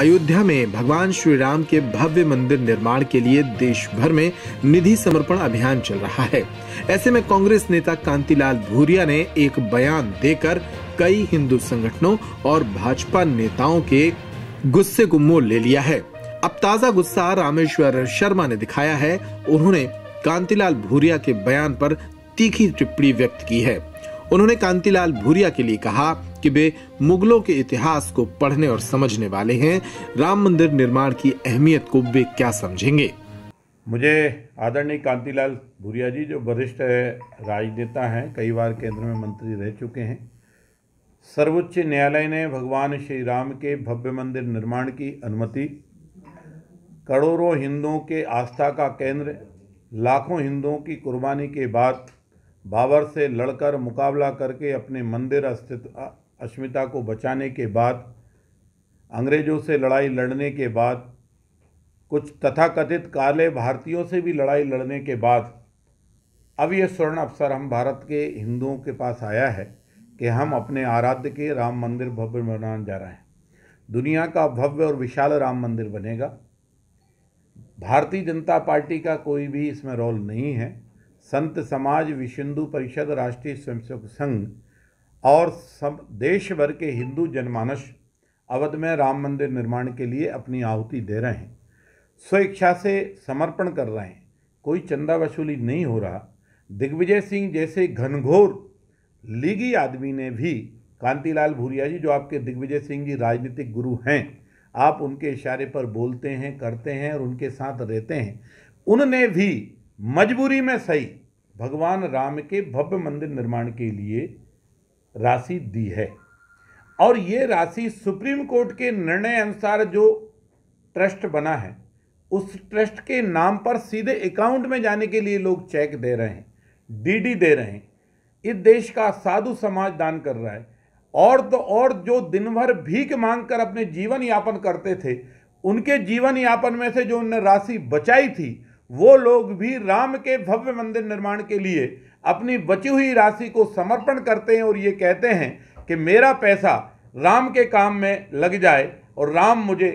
अयोध्या में भगवान श्री राम के भव्य मंदिर निर्माण के लिए देश भर में निधि समर्पण अभियान चल रहा है ऐसे में कांग्रेस नेता कांतिलाल भूरिया ने एक बयान देकर कई हिंदू संगठनों और भाजपा नेताओं के गुस्से को मोल ले लिया है अब ताजा गुस्सा रामेश्वर शर्मा ने दिखाया है उन्होंने कांतिलाल भूरिया के बयान पर तीखी टिप्पणी व्यक्त की है उन्होंने कांतिलाल भूरिया के लिए कहा कि वे मुगलों के इतिहास को पढ़ने और समझने वाले हैं राम मंदिर निर्माण की अहमियत को वे क्या समझेंगे मुझे आदरणीय कांतिलाल भूरिया जी जो वरिष्ठ राजनेता हैं कई बार केंद्र में मंत्री रह चुके हैं सर्वोच्च न्यायालय ने भगवान श्री राम के भव्य मंदिर निर्माण की अनुमति करोड़ों हिंदुओं के आस्था का केंद्र लाखों हिंदुओं की कुर्बानी के बाद बाबर से लड़कर मुकाबला करके अपने मंदिर अस्तित्व अस्मिता को बचाने के बाद अंग्रेज़ों से लड़ाई लड़ने के बाद कुछ तथाकथित काले भारतीयों से भी लड़ाई लड़ने के बाद अब यह स्वर्ण अवसर हम भारत के हिंदुओं के पास आया है कि हम अपने आराध्य के राम मंदिर भव्य बनाने जा रहे हैं दुनिया का भव्य और विशाल राम मंदिर बनेगा भारतीय जनता पार्टी का कोई भी इसमें रोल नहीं है संत समाज विश्व हिंदू परिषद राष्ट्रीय स्वयंसेवक संघ और सब देश भर के हिंदू जनमानस अवध में राम मंदिर निर्माण के लिए अपनी आहुति दे रहे हैं स्वेच्छा से समर्पण कर रहे हैं कोई चंदा वसूली नहीं हो रहा दिग्विजय सिंह जैसे घनघोर लीगी आदमी ने भी कांतिलाल भूरिया जी जो आपके दिग्विजय सिंह जी राजनीतिक गुरु हैं आप उनके इशारे पर बोलते हैं करते हैं और उनके साथ रहते हैं उनने भी मजबूरी में सही भगवान राम के भव्य मंदिर निर्माण के लिए राशि दी है और ये राशि सुप्रीम कोर्ट के निर्णय अनुसार जो ट्रस्ट बना है उस ट्रस्ट के नाम पर सीधे अकाउंट में जाने के लिए लोग चेक दे रहे हैं डीडी दे रहे हैं इस देश का साधु समाज दान कर रहा है और तो और जो दिन भर भीख मांग कर अपने जीवन यापन करते थे उनके जीवन यापन में से जो उनने राशि बचाई थी वो लोग भी राम के भव्य मंदिर निर्माण के लिए अपनी बची हुई राशि को समर्पण करते हैं और ये कहते हैं कि मेरा पैसा राम के काम में लग जाए और राम मुझे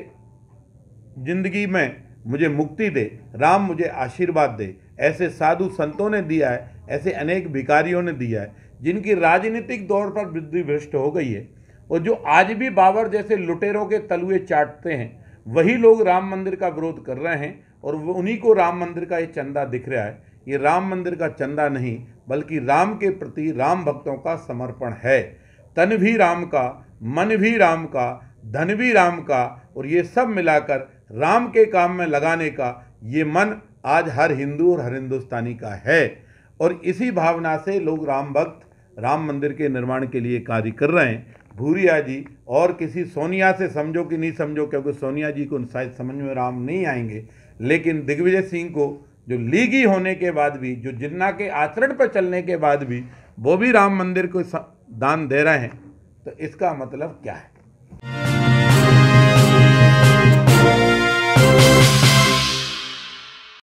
जिंदगी में मुझे मुक्ति दे राम मुझे आशीर्वाद दे ऐसे साधु संतों ने दिया है ऐसे अनेक भिकारियों ने दिया है जिनकी राजनीतिक दौर पर वृद्धि भ्रष्ट हो गई है और जो आज भी बाबर जैसे लुटेरों के तलुए चाटते हैं वही लोग राम मंदिर का विरोध कर रहे हैं और उन्हीं को राम मंदिर का ये चंदा दिख रहा है ये राम मंदिर का चंदा नहीं बल्कि राम के प्रति राम भक्तों का समर्पण है तन भी राम का मन भी राम का धन भी राम का और ये सब मिलाकर राम के काम में लगाने का ये मन आज हर हिंदू और हर हिंदुस्तानी का है और इसी भावना से लोग राम भक्त राम मंदिर के निर्माण के लिए कार्य कर रहे हैं भूरिया जी और किसी सोनिया से समझो कि नहीं समझो क्योंकि सोनिया जी को शायद समझ में राम नहीं आएंगे लेकिन दिग्विजय सिंह को जो लीगी होने के बाद भी जो जिन्ना के आचरण पर चलने के बाद भी वो भी राम मंदिर को दान दे रहे हैं तो इसका मतलब क्या है